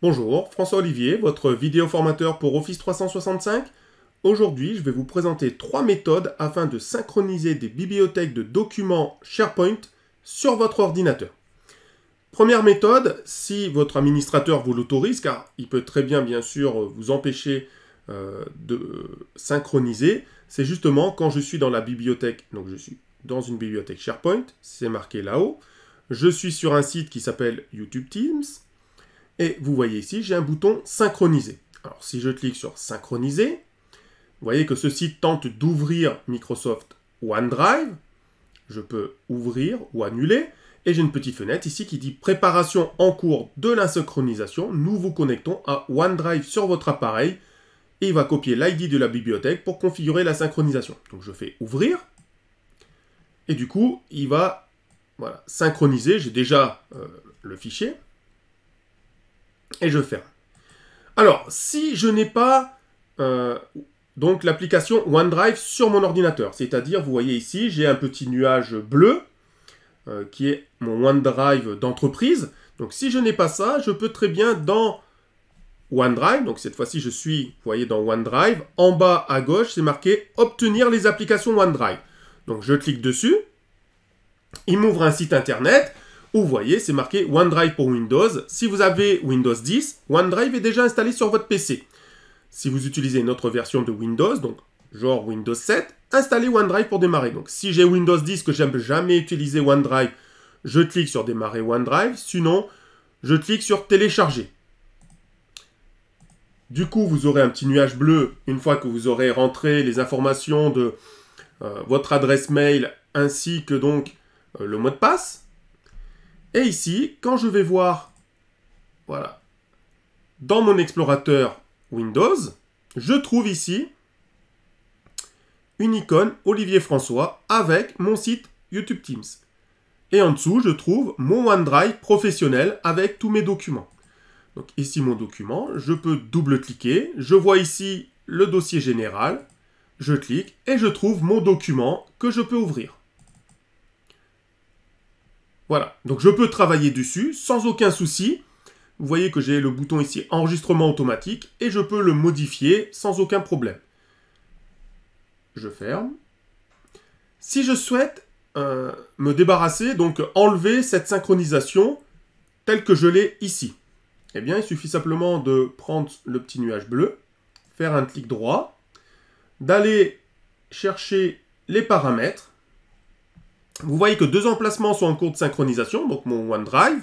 Bonjour, François Olivier, votre vidéo formateur pour Office 365. Aujourd'hui, je vais vous présenter trois méthodes afin de synchroniser des bibliothèques de documents SharePoint sur votre ordinateur. Première méthode, si votre administrateur vous l'autorise, car il peut très bien bien sûr vous empêcher euh, de synchroniser, c'est justement quand je suis dans la bibliothèque, donc je suis dans une bibliothèque SharePoint, c'est marqué là-haut, je suis sur un site qui s'appelle YouTube Teams, et vous voyez ici, j'ai un bouton synchroniser. Alors si je clique sur synchroniser, vous voyez que ceci tente d'ouvrir Microsoft OneDrive. Je peux ouvrir ou annuler. Et j'ai une petite fenêtre ici qui dit préparation en cours de la synchronisation. Nous vous connectons à OneDrive sur votre appareil. Et il va copier l'ID de la bibliothèque pour configurer la synchronisation. Donc je fais ouvrir. Et du coup, il va voilà, synchroniser. J'ai déjà euh, le fichier et je ferme. Alors, si je n'ai pas euh, l'application OneDrive sur mon ordinateur, c'est-à-dire, vous voyez ici, j'ai un petit nuage bleu euh, qui est mon OneDrive d'entreprise. Donc, si je n'ai pas ça, je peux très bien dans OneDrive, donc cette fois-ci, je suis, vous voyez, dans OneDrive, en bas à gauche, c'est marqué Obtenir les applications OneDrive. Donc, je clique dessus. Il m'ouvre un site internet. Vous voyez, c'est marqué OneDrive pour Windows. Si vous avez Windows 10, OneDrive est déjà installé sur votre PC. Si vous utilisez une autre version de Windows, donc genre Windows 7, installez OneDrive pour démarrer. Donc si j'ai Windows 10 que j'aime jamais utiliser OneDrive, je clique sur démarrer OneDrive. Sinon, je clique sur télécharger. Du coup, vous aurez un petit nuage bleu une fois que vous aurez rentré les informations de euh, votre adresse mail ainsi que donc euh, le mot de passe. Et ici, quand je vais voir, voilà, dans mon explorateur Windows, je trouve ici une icône Olivier François avec mon site YouTube Teams. Et en dessous, je trouve mon OneDrive professionnel avec tous mes documents. Donc ici mon document, je peux double-cliquer, je vois ici le dossier général, je clique et je trouve mon document que je peux ouvrir. Voilà, donc je peux travailler dessus sans aucun souci. Vous voyez que j'ai le bouton ici enregistrement automatique et je peux le modifier sans aucun problème. Je ferme. Si je souhaite euh, me débarrasser, donc enlever cette synchronisation telle que je l'ai ici, eh bien il suffit simplement de prendre le petit nuage bleu, faire un clic droit, d'aller chercher les paramètres, vous voyez que deux emplacements sont en cours de synchronisation, donc mon OneDrive,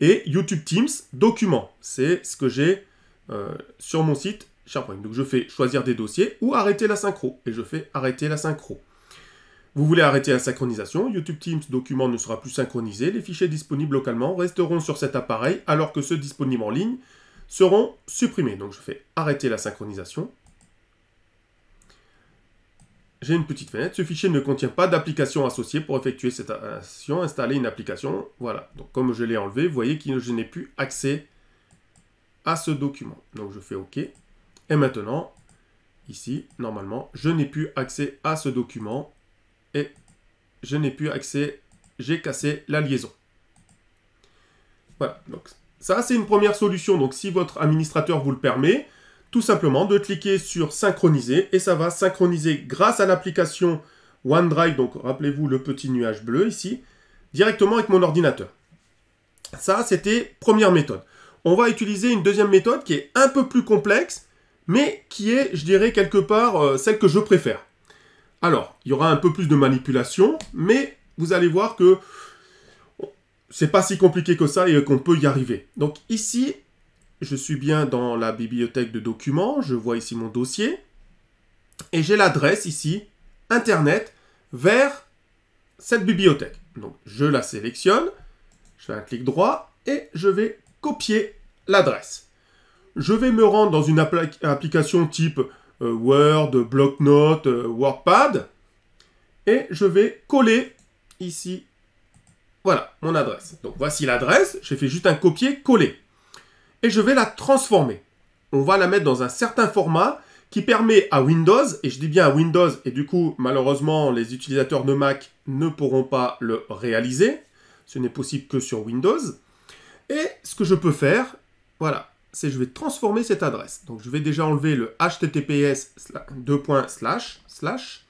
et YouTube Teams Documents. C'est ce que j'ai euh, sur mon site SharePoint. Donc je fais choisir des dossiers ou arrêter la synchro. Et je fais arrêter la synchro. Vous voulez arrêter la synchronisation, YouTube Teams Documents ne sera plus synchronisé, les fichiers disponibles localement resteront sur cet appareil alors que ceux disponibles en ligne seront supprimés. Donc je fais arrêter la synchronisation j'ai une petite fenêtre. Ce fichier ne contient pas d'application associée pour effectuer cette action, euh, installer une application. Voilà. Donc, comme je l'ai enlevé, vous voyez que je n'ai plus accès à ce document. Donc, je fais OK. Et maintenant, ici, normalement, je n'ai plus accès à ce document et je n'ai plus accès, j'ai cassé la liaison. Voilà. Donc, ça, c'est une première solution. Donc, si votre administrateur vous le permet, tout simplement de cliquer sur synchroniser et ça va synchroniser grâce à l'application OneDrive, donc rappelez-vous le petit nuage bleu ici, directement avec mon ordinateur. Ça, c'était première méthode. On va utiliser une deuxième méthode qui est un peu plus complexe, mais qui est, je dirais, quelque part euh, celle que je préfère. Alors, il y aura un peu plus de manipulation, mais vous allez voir que c'est pas si compliqué que ça et qu'on peut y arriver. Donc ici, je suis bien dans la bibliothèque de documents, je vois ici mon dossier, et j'ai l'adresse ici, Internet, vers cette bibliothèque. Donc je la sélectionne, je fais un clic droit, et je vais copier l'adresse. Je vais me rendre dans une application type euh, Word, BlockNote, euh, WordPad, et je vais coller ici, voilà, mon adresse. Donc voici l'adresse, j'ai fait juste un copier-coller et je vais la transformer. On va la mettre dans un certain format qui permet à Windows, et je dis bien à Windows, et du coup, malheureusement, les utilisateurs de Mac ne pourront pas le réaliser. Ce n'est possible que sur Windows. Et ce que je peux faire, voilà, c'est je vais transformer cette adresse. Donc je vais déjà enlever le https slash, slash,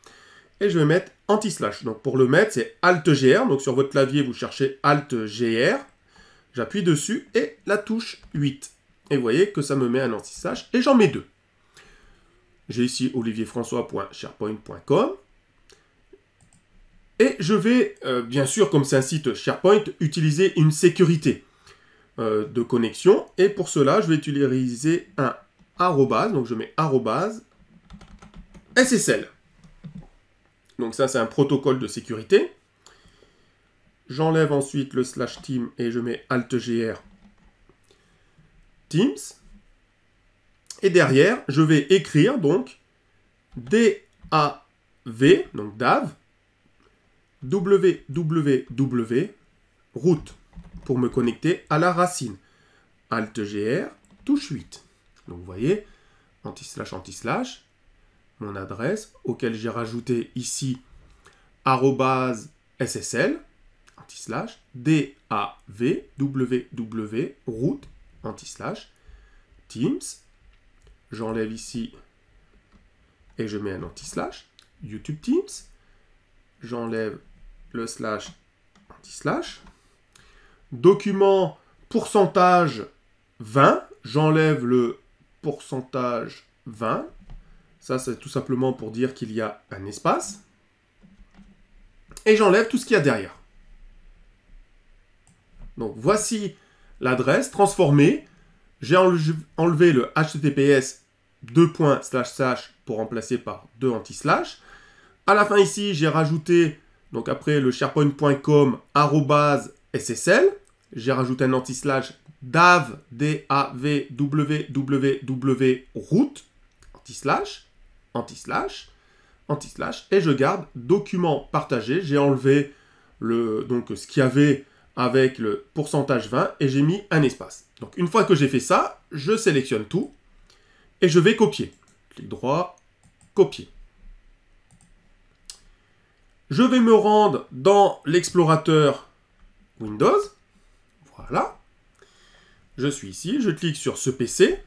et je vais mettre anti-slash. Donc pour le mettre, c'est ALT-GR. Donc sur votre clavier, vous cherchez ALT-GR. J'appuie dessus et la touche 8. Et vous voyez que ça me met un antissage et j'en mets deux. J'ai ici olivierfrançois.sharepoint.com. Et je vais, euh, bien sûr, comme c'est un site SharePoint, utiliser une sécurité euh, de connexion. Et pour cela, je vais utiliser un arrobase. Donc je mets arrobase SSL. Donc ça, c'est un protocole de sécurité. J'enlève ensuite le slash team et je mets altgr teams. Et derrière, je vais écrire donc DAV, donc DAV, www route pour me connecter à la racine. gr » touche 8. Donc vous voyez, anti-slash, anti-slash, mon adresse auquel j'ai rajouté ici arrobase SSL anti-slash, w w root, anti-slash, Teams, j'enlève ici et je mets un anti-slash, YouTube Teams, j'enlève le slash, anti-slash, document pourcentage 20, j'enlève le pourcentage 20, ça c'est tout simplement pour dire qu'il y a un espace, et j'enlève tout ce qu'il y a derrière. Donc voici l'adresse transformée. J'ai enlevé le https 2. Slash pour remplacer par 2 anti-slash. À la fin ici, j'ai rajouté, donc après le sharepoint.com ssl, j'ai rajouté un anti-slash dav, d a v w w root, anti-slash, anti-slash, anti-slash, et je garde document partagé. J'ai enlevé le, donc ce qu'il y avait avec le pourcentage 20 et j'ai mis un espace. Donc une fois que j'ai fait ça, je sélectionne tout et je vais copier. Clic droit, copier. Je vais me rendre dans l'explorateur Windows. Voilà. Je suis ici, je clique sur ce PC.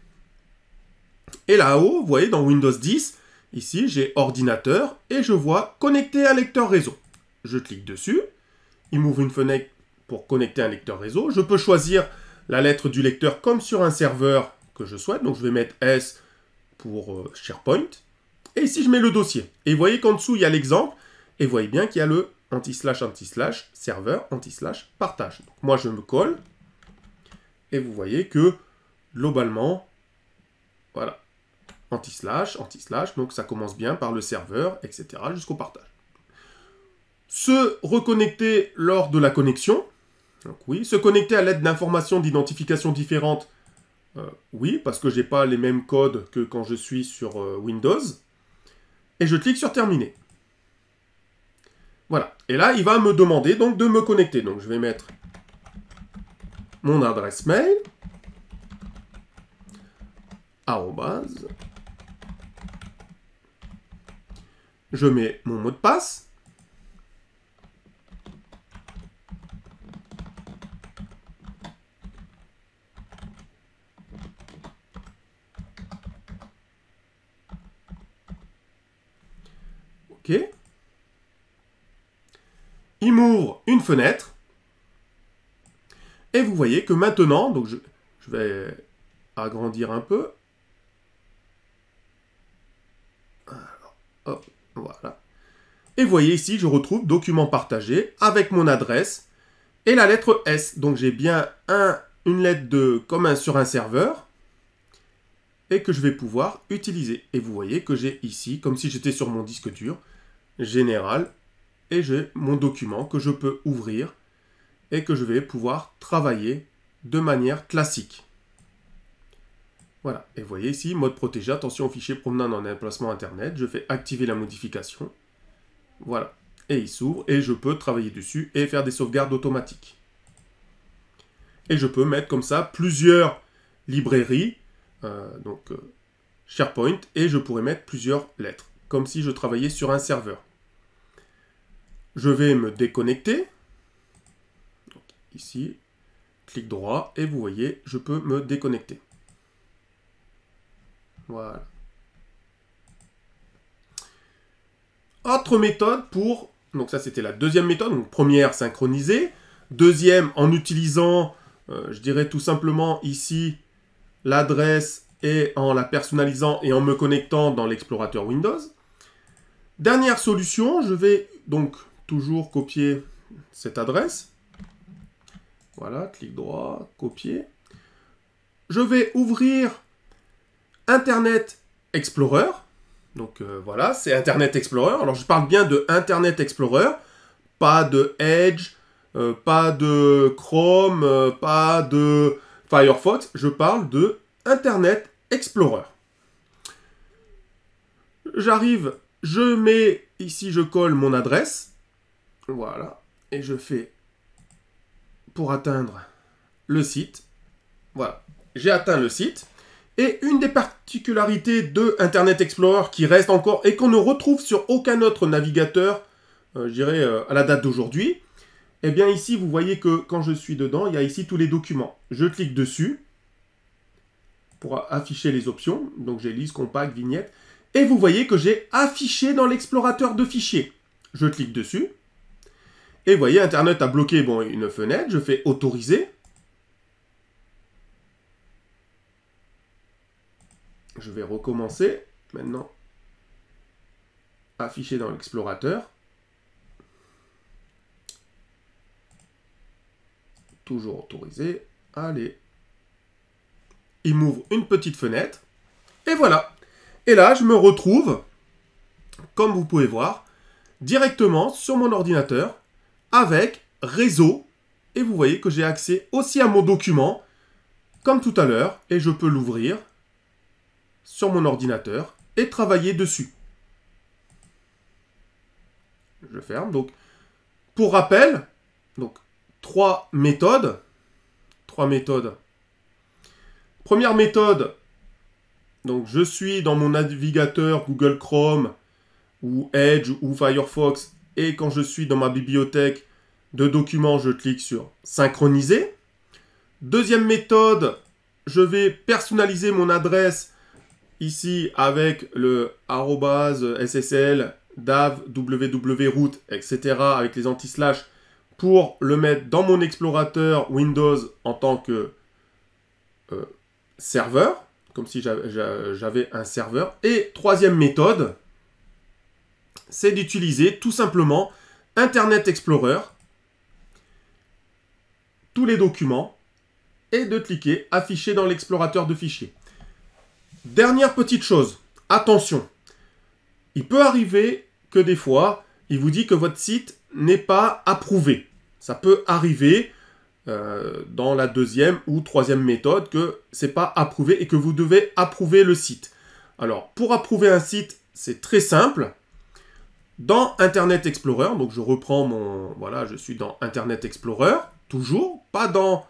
Et là-haut, vous voyez, dans Windows 10, ici, j'ai ordinateur et je vois connecter à lecteur réseau. Je clique dessus. Il m'ouvre une fenêtre pour connecter un lecteur réseau. Je peux choisir la lettre du lecteur comme sur un serveur que je souhaite. Donc je vais mettre S pour euh, SharePoint. Et ici, je mets le dossier. Et vous voyez qu'en dessous, il y a l'exemple. Et vous voyez bien qu'il y a le anti-slash, anti-slash, serveur, anti-slash, partage. Donc moi, je me colle. Et vous voyez que, globalement, voilà, anti-slash, anti-slash. Donc ça commence bien par le serveur, etc., jusqu'au partage. Se reconnecter lors de la connexion. Donc oui, se connecter à l'aide d'informations d'identification différentes, euh, oui, parce que je n'ai pas les mêmes codes que quand je suis sur euh, Windows. Et je clique sur terminer. Voilà. Et là, il va me demander donc de me connecter. Donc je vais mettre mon adresse mail. Je mets mon mot de passe. Il m'ouvre une fenêtre. Et vous voyez que maintenant, donc je, vais agrandir un peu. voilà. Et vous voyez ici, je retrouve document partagé avec mon adresse et la lettre S. Donc j'ai bien un, une lettre de commun sur un serveur et que je vais pouvoir utiliser. Et vous voyez que j'ai ici, comme si j'étais sur mon disque dur, général, et j'ai mon document que je peux ouvrir et que je vais pouvoir travailler de manière classique. Voilà, et vous voyez ici, mode protégé, attention au fichier promenant dans un emplacement internet, je fais activer la modification. Voilà, et il s'ouvre et je peux travailler dessus et faire des sauvegardes automatiques. Et je peux mettre comme ça plusieurs librairies, euh, donc euh, SharePoint, et je pourrais mettre plusieurs lettres, comme si je travaillais sur un serveur. Je vais me déconnecter. ici, clic droit et vous voyez, je peux me déconnecter. Voilà. Autre méthode pour... Donc ça, c'était la deuxième méthode. Donc première, synchroniser. Deuxième, en utilisant, euh, je dirais tout simplement ici, l'adresse et en la personnalisant et en me connectant dans l'explorateur Windows. Dernière solution, je vais donc toujours copier cette adresse. Voilà, clic droit, copier. Je vais ouvrir Internet Explorer. Donc euh, voilà, c'est Internet Explorer. Alors je parle bien de Internet Explorer, pas de Edge, euh, pas de Chrome, euh, pas de Firefox. Je parle de Internet Explorer. J'arrive, je mets ici, je colle mon adresse. Voilà. Et je fais pour atteindre le site. Voilà. J'ai atteint le site. Et une des particularités de Internet Explorer qui reste encore et qu'on ne retrouve sur aucun autre navigateur, euh, je dirais euh, à la date d'aujourd'hui, eh bien ici, vous voyez que quand je suis dedans, il y a ici tous les documents. Je clique dessus pour afficher les options. Donc j'ai liste, compact, vignette. Et vous voyez que j'ai affiché dans l'explorateur de fichiers. Je clique dessus. Et voyez, Internet a bloqué bon, une fenêtre. Je fais autoriser. Je vais recommencer maintenant. Afficher dans l'explorateur. Toujours autorisé. Allez. Il m'ouvre une petite fenêtre. Et voilà. Et là, je me retrouve, comme vous pouvez voir, directement sur mon ordinateur avec réseau. Et vous voyez que j'ai accès aussi à mon document, comme tout à l'heure, et je peux l'ouvrir sur mon ordinateur et travailler dessus. Je ferme. Donc, pour rappel, donc, trois méthodes. Trois méthodes. Première méthode, donc je suis dans mon navigateur Google Chrome ou Edge ou Firefox et quand je suis dans ma bibliothèque de documents, je clique sur synchroniser. Deuxième méthode, je vais personnaliser mon adresse ici avec le @ssl dav ww root etc avec les anti-slash pour le mettre dans mon explorateur Windows en tant que euh, serveur, comme si j'avais un serveur. Et troisième méthode, c'est d'utiliser tout simplement Internet Explorer, tous les documents, et de cliquer Afficher dans l'explorateur de fichiers. Dernière petite chose, attention, il peut arriver que des fois, il vous dit que votre site n'est pas approuvé. Ça peut arriver euh, dans la deuxième ou troisième méthode que c'est pas approuvé et que vous devez approuver le site. Alors, pour approuver un site, c'est très simple dans Internet Explorer, donc je reprends mon... Voilà, je suis dans Internet Explorer, toujours, pas dans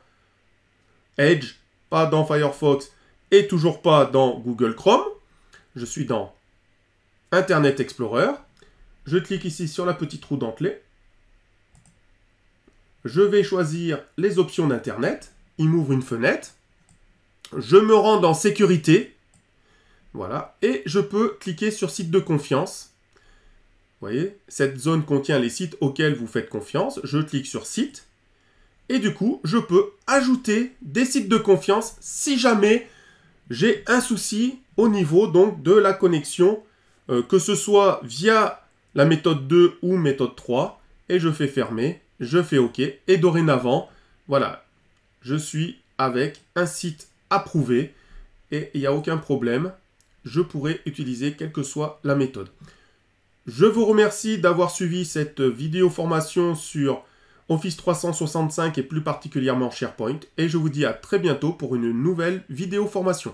Edge, pas dans Firefox, et toujours pas dans Google Chrome. Je suis dans Internet Explorer. Je clique ici sur la petite roue dentelée. Je vais choisir les options d'Internet. Il m'ouvre une fenêtre. Je me rends dans Sécurité. Voilà. Et je peux cliquer sur Site de confiance voyez, cette zone contient les sites auxquels vous faites confiance. Je clique sur site. Et du coup, je peux ajouter des sites de confiance si jamais j'ai un souci au niveau donc de la connexion, euh, que ce soit via la méthode 2 ou méthode 3. Et je fais fermer, je fais OK. Et dorénavant, voilà, je suis avec un site approuvé et il n'y a aucun problème. Je pourrais utiliser quelle que soit la méthode. Je vous remercie d'avoir suivi cette vidéo formation sur Office 365 et plus particulièrement SharePoint et je vous dis à très bientôt pour une nouvelle vidéo formation.